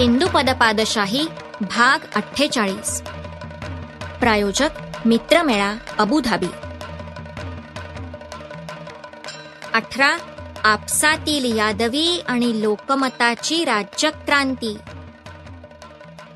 हिंदू पदपादशाही भाग अठ्ठेचाळीस प्रायोजक मित्रमेळा अबुधाबी अठरा आपसातील यादवी आणि लोकमताची राज्यक्रांती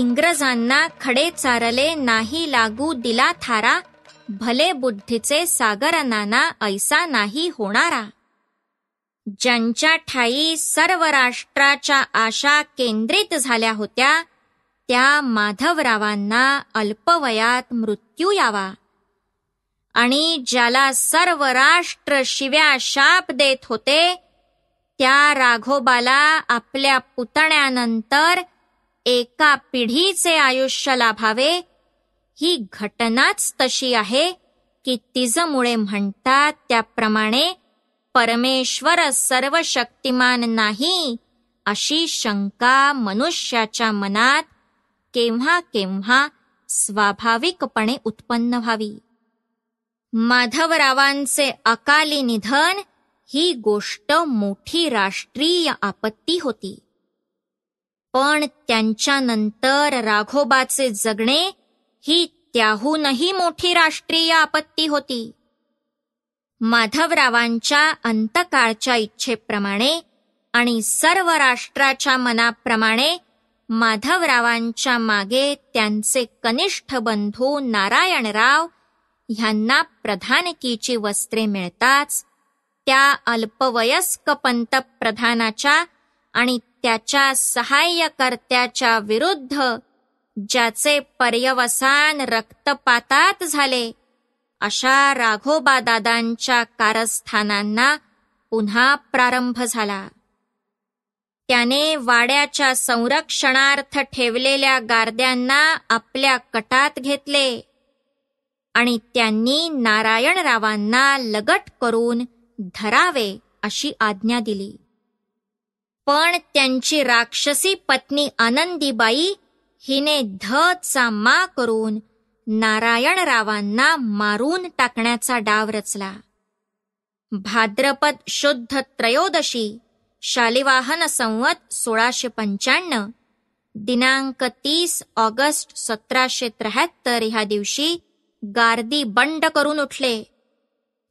इंग्रजांना खडे चारले नाही लागू दिला थारा भले बुद्धीचे नाना ऐसा नाही होणारा ज्यांच्या ठाई सर्व राष्ट्राच्या आशा केंद्रित झाल्या होत्या त्या माधवरावांना अल्पवयात मृत्यू यावा आणि ज्याला सर्व राष्ट्र शिव्या शाप देत होते त्या राघोबाला आपल्या पुतण्यानंतर एका पिढीचे आयुष्य लाभावे ही घटनाच तशी आहे की तिजमुळे म्हणतात त्याप्रमाणे परमेश्वर सर्व शक्तिमान नाही अशी शंका मनुष्याच्या मनात केव्हा केव्हा स्वाभाविकपणे उत्पन्न व्हावी माधवरावांचे अकाली निधन ही गोष्ट मोठी राष्ट्रीय आपत्ती होती पण त्यांच्यानंतर राघोबाचे जगणे ही त्याहूनही मोठी राष्ट्रीय आपत्ती होती माधवरावांच्या अंतकाळच्या इच्छेप्रमाणे आणि सर्व राष्ट्राच्या मनाप्रमाणे माधवरावांच्या मागे त्यांचे कनिष्ठ बंधू नारायणराव ह्यांना प्रधानकीची वस्त्रे मिळताच त्या अल्पवयस्क पंतप्रधानाच्या आणि त्याच्या सहाय्यकर्त्याच्या विरुद्ध ज्याचे पर्यवसान रक्तपातात झाले अशा राघोबा दादांच्या कारस्थानांना पुन्हा प्रारंभ झाला त्याने वाड्याच्या संरक्षणार्थ ठेवलेल्या गारद्यांना आपल्या कटात घेतले आणि त्यांनी नारायणरावांना लगट करून धरावे अशी आज्ञा दिली पण त्यांची राक्षसी पत्नी आनंदीबाई हिने धचा मा करून नारायणरावांना मारून टाकण्याचा डाव रचला भाद्रपद शुद्ध त्रयोदशी शालिवाहन संवत सोळाशे पंच्याण्णव दिनांक तीस ऑगस्ट सतराशे त्र्याहत्तर ह्या दिवशी गार्दी बंड करून उठले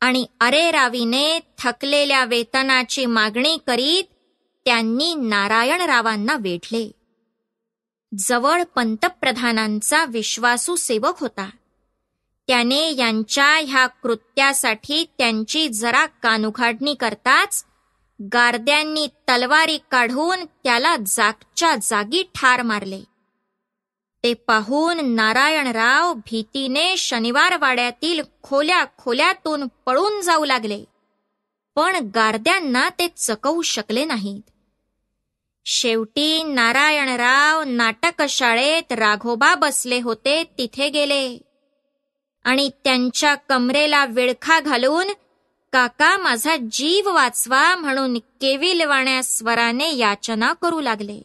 आणि अरे रावीने थकलेल्या वेतनाची मागणी करीत त्यांनी नारायणरावांना वेढले जवळ पंतप्रधानांचा विश्वासू सेवक होता त्याने यांच्या ह्या कृत्यासाठी त्यांची जरा कानुघाडणी करताच गारद्यांनी तलवारी काढून त्याला जागच्या जागी ठार मारले ते पाहून नारायणराव भीतीने शनिवारवाड्यातील खोल्या खोल्यातून पळून जाऊ लागले पण गारद्यांना ते चकवू शकले नाहीत शेवटी नारायणराव नाटकशाळेत राघोबा बसले होते तिथे गेले आणि त्यांच्या कमरेला विळखा घालून काका माझा जीव वाचवा म्हणून केविलवाण्या स्वराने याचना करू लागले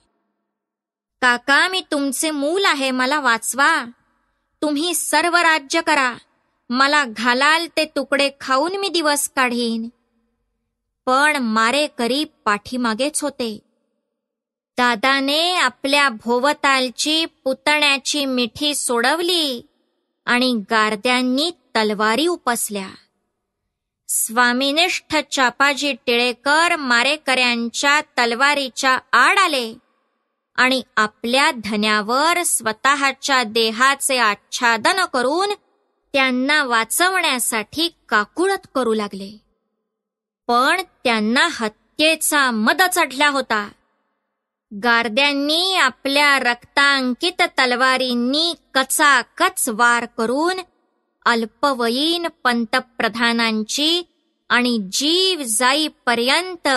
काका मी तुमचे मूल आहे मला वाचवा तुम्ही सर्व राज्य करा मला घालाल ते तुकडे खाऊन मी दिवस काढीन पण मारे करी पाठीमागेच होते दादाने आपल्या भोवतालची पुतण्याची मिठी सोडवली आणि गारद्यांनी तलवारी उपसल्या स्वामीनिष्ठ चापाजी टिळेकर मारेकऱ्यांच्या तलवारीच्या आड आले आणि आपल्या धन्यावर स्वतःच्या देहाचे आच्छादन करून त्यांना वाचवण्यासाठी काकुळत करू लागले पण त्यांना हत्येचा मद चढला होता गारद्यांनी आपल्या रक्तांकित तलवारींनी कचाकच वार करून अल्पवयीन पंतप्रधानांची आणि जीव जाईपर्यंत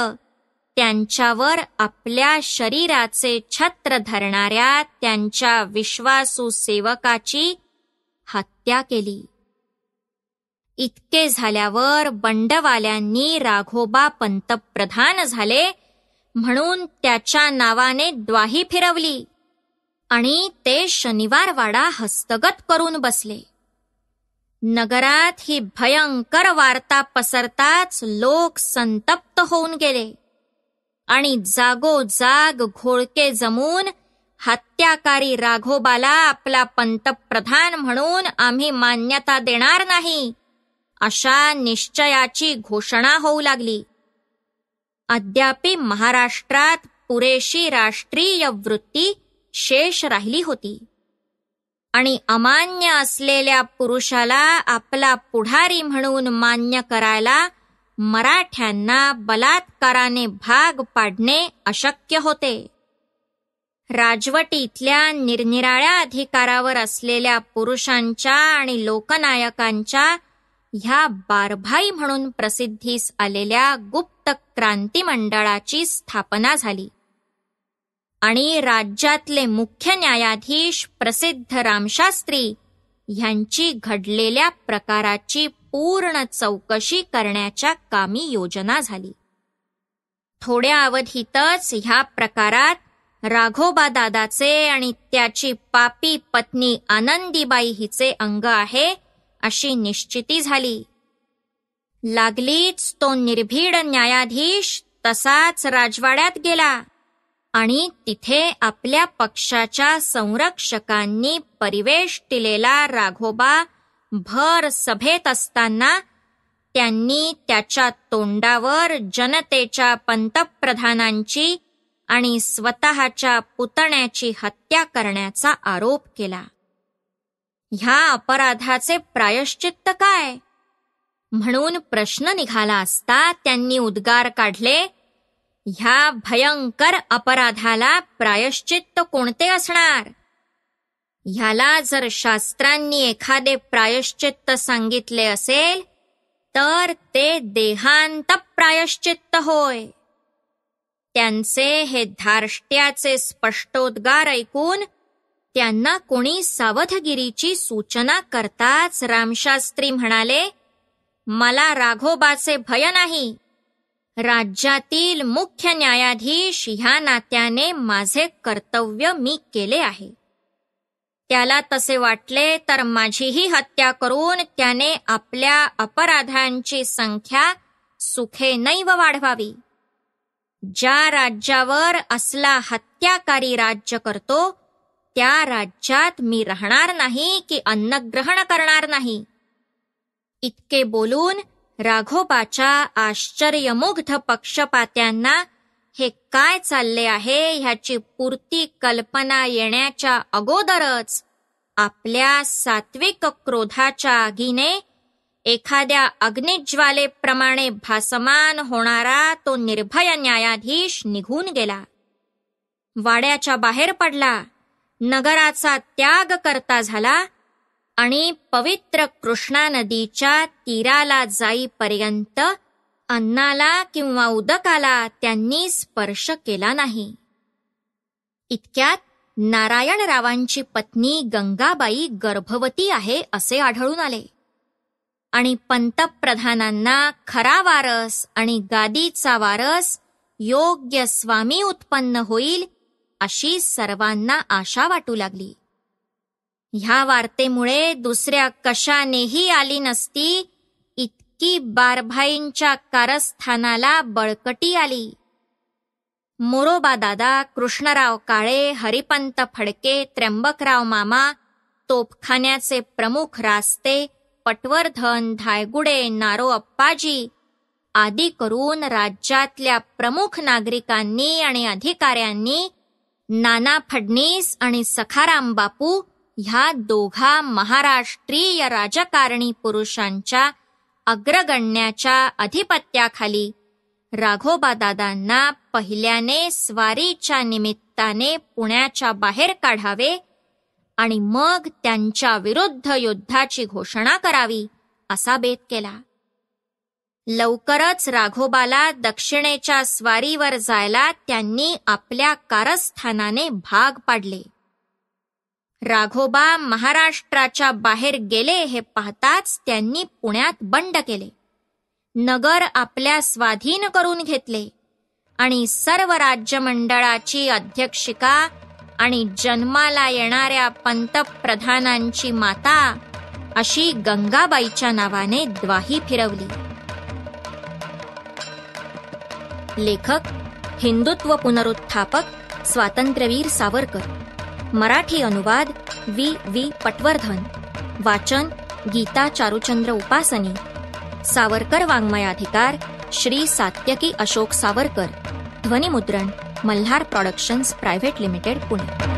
त्यांच्यावर आपल्या शरीराचे छत्र धरणाऱ्या त्यांच्या विश्वासू सेवकाची हत्या केली इतके झाल्यावर बंडवाल्यांनी राघोबा पंतप्रधान झाले म्हणून त्याच्या नावाने द्वाही फिरवली आणि ते शनिवारवाडा हस्तगत करून बसले नगरात ही भयंकर वार्ता पसरताच लोक संतप्त होऊन गेले आणि जागोजाग घोळके जमून हत्याकारी राघोबाला आपला पंतप्रधान म्हणून आम्ही मान्यता देणार नाही अशा निश्चयाची घोषणा होऊ लागली अद्यापि महाराष्ट्रात पुरेशी राष्ट्रीय वृत्ती शेष राहिली होती आणि अमान्य असलेल्या पुरुषाला आपला पुढारी म्हणून मान्य करायला मराठ्यांना बलात्काराने भाग पाडणे अशक्य होते राजवटीतल्या निरनिराळ्या अधिकारावर असलेल्या पुरुषांच्या आणि लोकनायकांच्या ह्या बारभाई म्हणून प्रसिद्धीस आलेल्या गुप्त क्रांती मंडळाची स्थापना झाली आणि राज्यातले मुख्य न्यायाधीश प्रसिद्ध रामशास्त्री ह्यांची घडलेल्या प्रकाराची पूर्ण चौकशी करण्याच्या कामी योजना झाली थोड्या अवधीतच ह्या प्रकारात राघोबा दादाचे आणि त्याची पापी पत्नी आनंदीबाई हिचे अंग आहे अशी निश्चिती झाली लागलीच तो निर्भीड न्यायाधीश तसाच राजवाड्यात गेला आणि तिथे आपल्या पक्षाच्या संरक्षकांनी दिलेला राघोबा भर सभेत असताना त्यांनी त्याच्या तोंडावर जनतेच्या पंतप्रधानांची आणि स्वतःच्या पुतण्याची हत्या करण्याचा आरोप केला ह्या अपराधाचे प्रायश्चित्त काय म्हणून प्रश्न निघाला असता त्यांनी उद्गार काढले ह्या भयंकर अपराधाला प्रायश्चित्त कोणते असणार ह्याला जर शास्त्रांनी एखादे प्रायश्चित्त सांगितले असेल तर ते देहांत प्रायश्चित्त होय त्यांचे हे धार्ष्ट्याचे स्पष्टोद्गार ऐकून त्यांना कोणी सावधगिरीची सूचना करताच रामशास्त्री म्हणाले मला राघोबाचे भय नाही राज्यातील मुख्य न्यायाधीश ह्या नात्याने माझे कर्तव्य मी केले आहे त्याला तसे वाटले तर माझीही हत्या करून त्याने आपल्या अपराधांची संख्या सुखे नैव वाढवावी ज्या राज्यावर असला हत्याकारी राज्य करतो त्या राज्यात मी राहणार नाही की अन्न ग्रहण करणार नाही इतके बोलून राघोबाच्या आश्चर्यमुग्ध पक्षपात्यांना हे काय चालले आहे ह्याची पूर्ती कल्पना येण्याच्या अगोदरच आपल्या सात्विक क्रोधाच्या आगीने एखाद्या अग्निज्वालेप्रमाणे भासमान होणारा तो निर्भय न्यायाधीश निघून गेला वाड्याच्या बाहेर पडला नगराचा त्याग करता झाला आणि पवित्र कृष्णा नदीच्या तीराला जाईपर्यंत अन्नाला किंवा उदकाला त्यांनी स्पर्श केला नाही इतक्यात नारायणरावांची पत्नी गंगाबाई गर्भवती आहे असे आढळून आले आणि पंतप्रधानांना खरा वारस आणि गादीचा वारस योग्य स्वामी उत्पन्न होईल अशी सर्वांना आशा वाटू लागली ह्या वार्तेमुळे दुसऱ्या कशानेही आली नसती इतकी बारभाईंच्या कारस्थानाला बळकटी आली मोरोबा दादा कृष्णराव काळे हरिपंत फडके त्र्यंबकराव मामा तोपखान्याचे प्रमुख रास्ते पटवर्धन धायगुडे नारो अप्पाजी आदी करून राज्यातल्या प्रमुख नागरिकांनी आणि अधिकाऱ्यांनी नाना फडणीस आणि सखाराम बापू ह्या दोघा महाराष्ट्रीय राजकारणी पुरुषांच्या अग्रगण्याच्या अधिपत्याखाली राघोबादादांना पहिल्याने स्वारीच्या निमित्ताने पुण्याच्या बाहेर काढावे आणि मग त्यांच्या विरुद्ध युद्धाची घोषणा करावी असा बेत केला लवकरच राघोबाला दक्षिणेच्या स्वारीवर जायला त्यांनी आपल्या कारस्थानाने भाग पाडले राघोबा महाराष्ट्राच्या बाहेर गेले हे पाहताच त्यांनी पुण्यात बंड केले नगर आपल्या स्वाधीन करून घेतले आणि सर्व राज्यमंडळाची अध्यक्षिका आणि जन्माला येणाऱ्या पंतप्रधानांची माता अशी गंगाबाईच्या नावाने द्वाही फिरवली लेखक हिंदुत्व पुनरुत्थापक स्वातंत्र्यवीर सावरकर मराठी अनुवाद वी वी पटवर्धन वाचन गीता चारुचंद्र उपासनी सावरकर वाङ्मयाधिकार श्री सात्यकी अशोक सावरकर ध्वनिमुद्रण Malhar productions private limited Pune